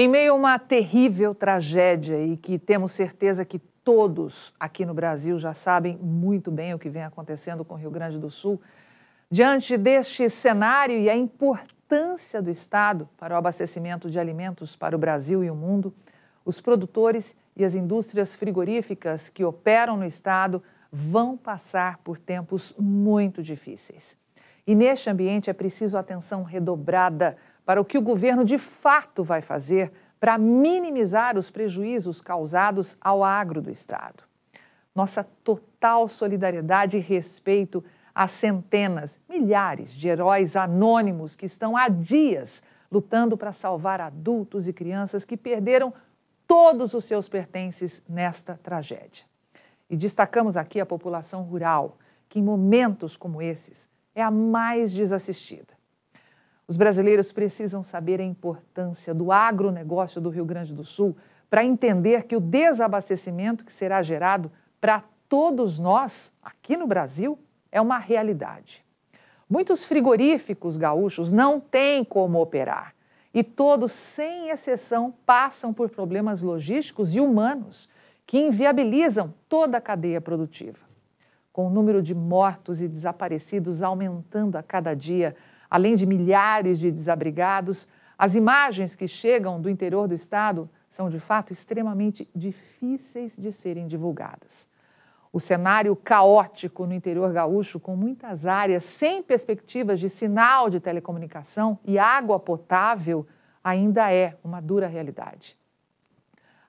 Em meio a uma terrível tragédia e que temos certeza que todos aqui no Brasil já sabem muito bem o que vem acontecendo com o Rio Grande do Sul, diante deste cenário e a importância do Estado para o abastecimento de alimentos para o Brasil e o mundo, os produtores e as indústrias frigoríficas que operam no Estado vão passar por tempos muito difíceis. E neste ambiente é preciso atenção redobrada para o que o governo de fato vai fazer para minimizar os prejuízos causados ao agro do Estado. Nossa total solidariedade e respeito às centenas, milhares de heróis anônimos que estão há dias lutando para salvar adultos e crianças que perderam todos os seus pertences nesta tragédia. E destacamos aqui a população rural, que em momentos como esses é a mais desassistida. Os brasileiros precisam saber a importância do agronegócio do Rio Grande do Sul para entender que o desabastecimento que será gerado para todos nós, aqui no Brasil, é uma realidade. Muitos frigoríficos gaúchos não têm como operar e todos, sem exceção, passam por problemas logísticos e humanos que inviabilizam toda a cadeia produtiva. Com o número de mortos e desaparecidos aumentando a cada dia, além de milhares de desabrigados, as imagens que chegam do interior do estado são de fato extremamente difíceis de serem divulgadas. O cenário caótico no interior gaúcho, com muitas áreas sem perspectivas de sinal de telecomunicação e água potável, ainda é uma dura realidade.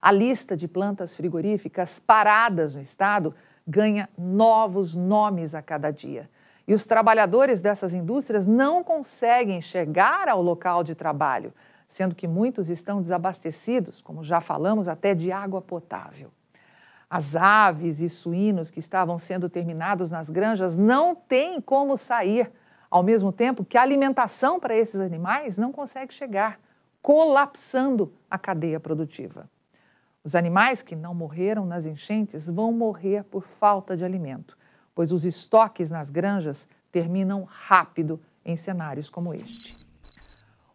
A lista de plantas frigoríficas paradas no estado ganha novos nomes a cada dia. E os trabalhadores dessas indústrias não conseguem chegar ao local de trabalho, sendo que muitos estão desabastecidos, como já falamos, até de água potável. As aves e suínos que estavam sendo terminados nas granjas não têm como sair, ao mesmo tempo que a alimentação para esses animais não consegue chegar, colapsando a cadeia produtiva. Os animais que não morreram nas enchentes vão morrer por falta de alimento pois os estoques nas granjas terminam rápido em cenários como este.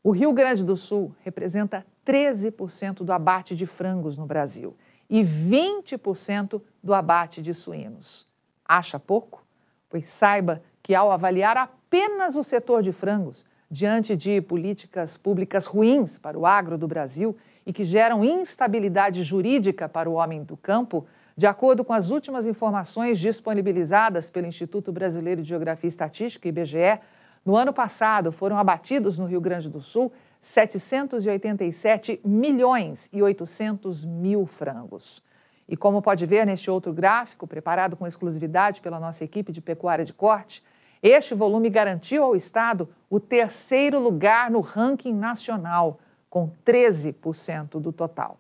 O Rio Grande do Sul representa 13% do abate de frangos no Brasil e 20% do abate de suínos. Acha pouco? Pois saiba que, ao avaliar apenas o setor de frangos, diante de políticas públicas ruins para o agro do Brasil e que geram instabilidade jurídica para o homem do campo, de acordo com as últimas informações disponibilizadas pelo Instituto Brasileiro de Geografia e Estatística, IBGE, no ano passado foram abatidos no Rio Grande do Sul 787 milhões e 800 mil frangos. E como pode ver neste outro gráfico, preparado com exclusividade pela nossa equipe de pecuária de corte, este volume garantiu ao Estado o terceiro lugar no ranking nacional, com 13% do total.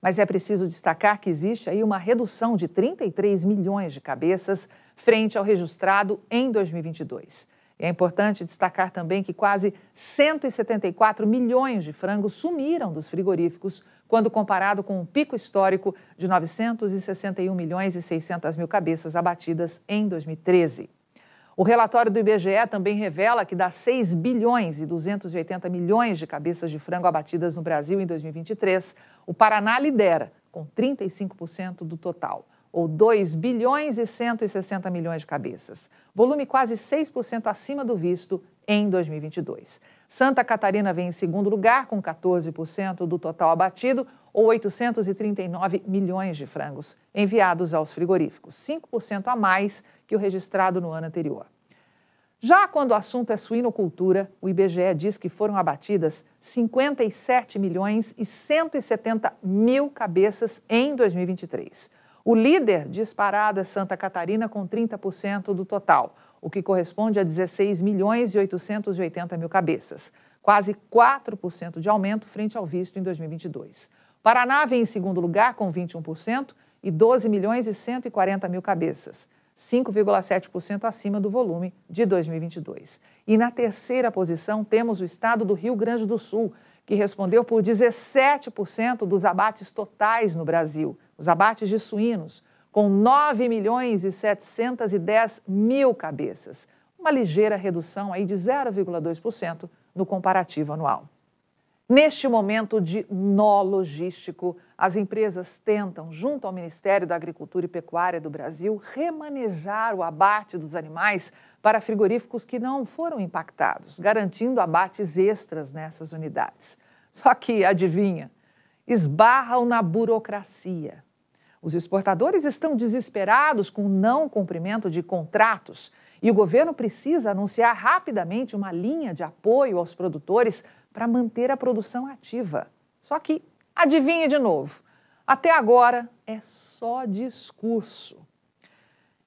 Mas é preciso destacar que existe aí uma redução de 33 milhões de cabeças frente ao registrado em 2022. E é importante destacar também que quase 174 milhões de frangos sumiram dos frigoríficos, quando comparado com o um pico histórico de 961 milhões e 600 mil cabeças abatidas em 2013. O relatório do IBGE também revela que das 6 bilhões e 280 milhões de cabeças de frango abatidas no Brasil em 2023, o Paraná lidera, com 35% do total, ou 2 bilhões e 160 milhões de cabeças, volume quase 6% acima do visto em 2022. Santa Catarina vem em segundo lugar, com 14% do total abatido, ou 839 milhões de frangos enviados aos frigoríficos, 5% a mais que o registrado no ano anterior. Já quando o assunto é suinocultura, o IBGE diz que foram abatidas 57 milhões e 170 mil cabeças em 2023. O líder disparada Santa Catarina com 30% do total, o que corresponde a 16 milhões e 880 mil cabeças, quase 4% de aumento frente ao visto em 2022. Paraná vem em segundo lugar com 21% e 12 milhões e 140 mil cabeças, 5,7% acima do volume de 2022. E na terceira posição temos o estado do Rio Grande do Sul, que respondeu por 17% dos abates totais no Brasil, os abates de suínos, com 9 milhões e 710 mil cabeças, uma ligeira redução aí de 0,2% no comparativo anual. Neste momento de nó logístico, as empresas tentam, junto ao Ministério da Agricultura e Pecuária do Brasil, remanejar o abate dos animais para frigoríficos que não foram impactados, garantindo abates extras nessas unidades. Só que, adivinha, esbarram na burocracia. Os exportadores estão desesperados com o não cumprimento de contratos e o governo precisa anunciar rapidamente uma linha de apoio aos produtores para manter a produção ativa. Só que, adivinhe de novo, até agora é só discurso.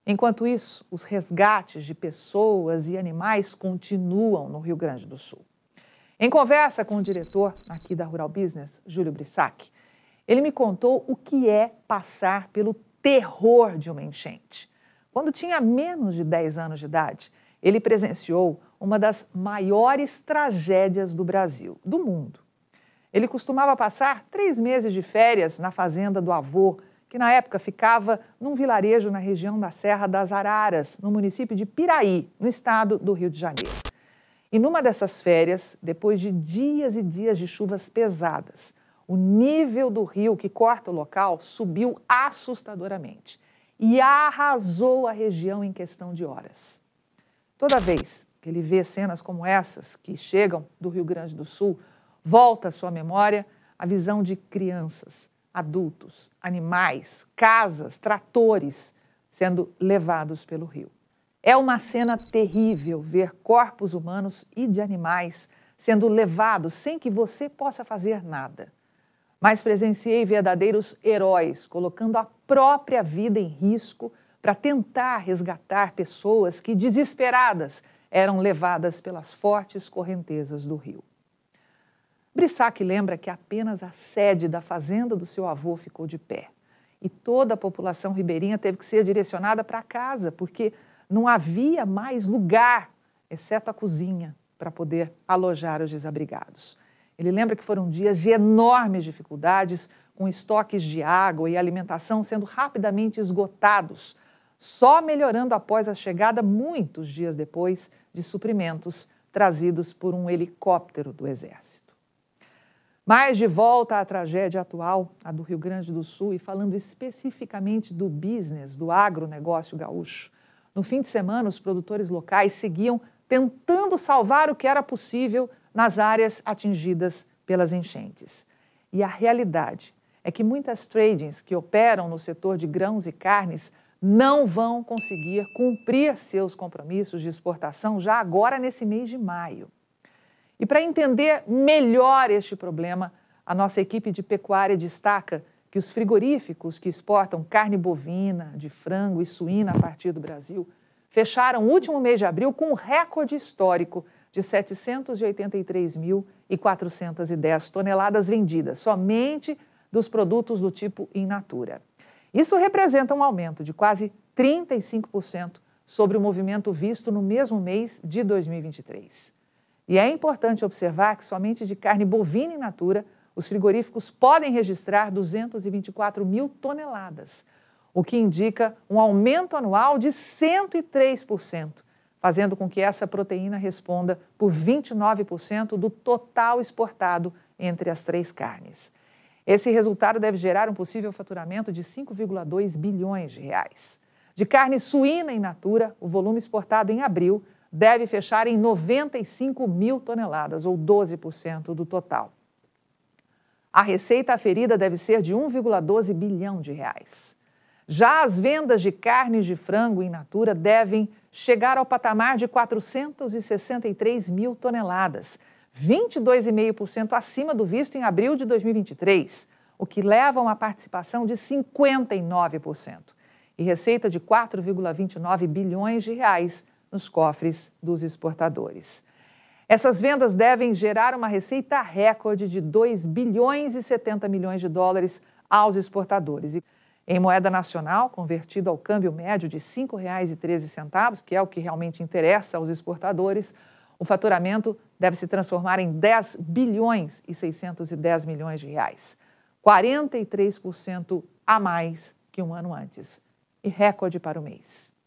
Enquanto isso, os resgates de pessoas e animais continuam no Rio Grande do Sul. Em conversa com o diretor aqui da Rural Business, Júlio Brissac, ele me contou o que é passar pelo terror de uma enchente. Quando tinha menos de 10 anos de idade, ele presenciou uma das maiores tragédias do Brasil, do mundo. Ele costumava passar três meses de férias na fazenda do avô, que na época ficava num vilarejo na região da Serra das Araras, no município de Piraí, no estado do Rio de Janeiro. E numa dessas férias, depois de dias e dias de chuvas pesadas, o nível do rio que corta o local subiu assustadoramente e arrasou a região em questão de horas. Toda vez que ele vê cenas como essas que chegam do Rio Grande do Sul, volta à sua memória a visão de crianças, adultos, animais, casas, tratores sendo levados pelo rio. É uma cena terrível ver corpos humanos e de animais sendo levados sem que você possa fazer nada mas presenciei verdadeiros heróis colocando a própria vida em risco para tentar resgatar pessoas que, desesperadas, eram levadas pelas fortes correntezas do rio. Brissac lembra que apenas a sede da fazenda do seu avô ficou de pé e toda a população ribeirinha teve que ser direcionada para casa, porque não havia mais lugar, exceto a cozinha, para poder alojar os desabrigados. Ele lembra que foram dias de enormes dificuldades, com estoques de água e alimentação sendo rapidamente esgotados, só melhorando após a chegada, muitos dias depois, de suprimentos trazidos por um helicóptero do Exército. Mais de volta à tragédia atual, a do Rio Grande do Sul, e falando especificamente do business, do agronegócio gaúcho. No fim de semana, os produtores locais seguiam tentando salvar o que era possível nas áreas atingidas pelas enchentes. E a realidade é que muitas tradings que operam no setor de grãos e carnes não vão conseguir cumprir seus compromissos de exportação já agora nesse mês de maio. E para entender melhor este problema, a nossa equipe de pecuária destaca que os frigoríficos que exportam carne bovina, de frango e suína a partir do Brasil fecharam o último mês de abril com um recorde histórico de 783.410 toneladas vendidas somente dos produtos do tipo in natura. Isso representa um aumento de quase 35% sobre o movimento visto no mesmo mês de 2023. E é importante observar que somente de carne bovina in natura os frigoríficos podem registrar 224 mil toneladas, o que indica um aumento anual de 103% fazendo com que essa proteína responda por 29% do total exportado entre as três carnes. Esse resultado deve gerar um possível faturamento de 5,2 bilhões de reais. De carne suína in natura, o volume exportado em abril deve fechar em 95 mil toneladas, ou 12% do total. A receita aferida deve ser de 1,12 bilhão de reais. Já as vendas de carnes de frango in natura devem chegaram ao patamar de 463 mil toneladas, 22,5% acima do visto em abril de 2023, o que leva a uma participação de 59% e receita de 4,29 bilhões de reais nos cofres dos exportadores. Essas vendas devem gerar uma receita recorde de 2 bilhões e 70 milhões de dólares aos exportadores. Em moeda nacional, convertido ao câmbio médio de R$ 5,13, que é o que realmente interessa aos exportadores, o faturamento deve se transformar em 10 bilhões e 610 milhões de reais, 43% a mais que um ano antes, e recorde para o mês.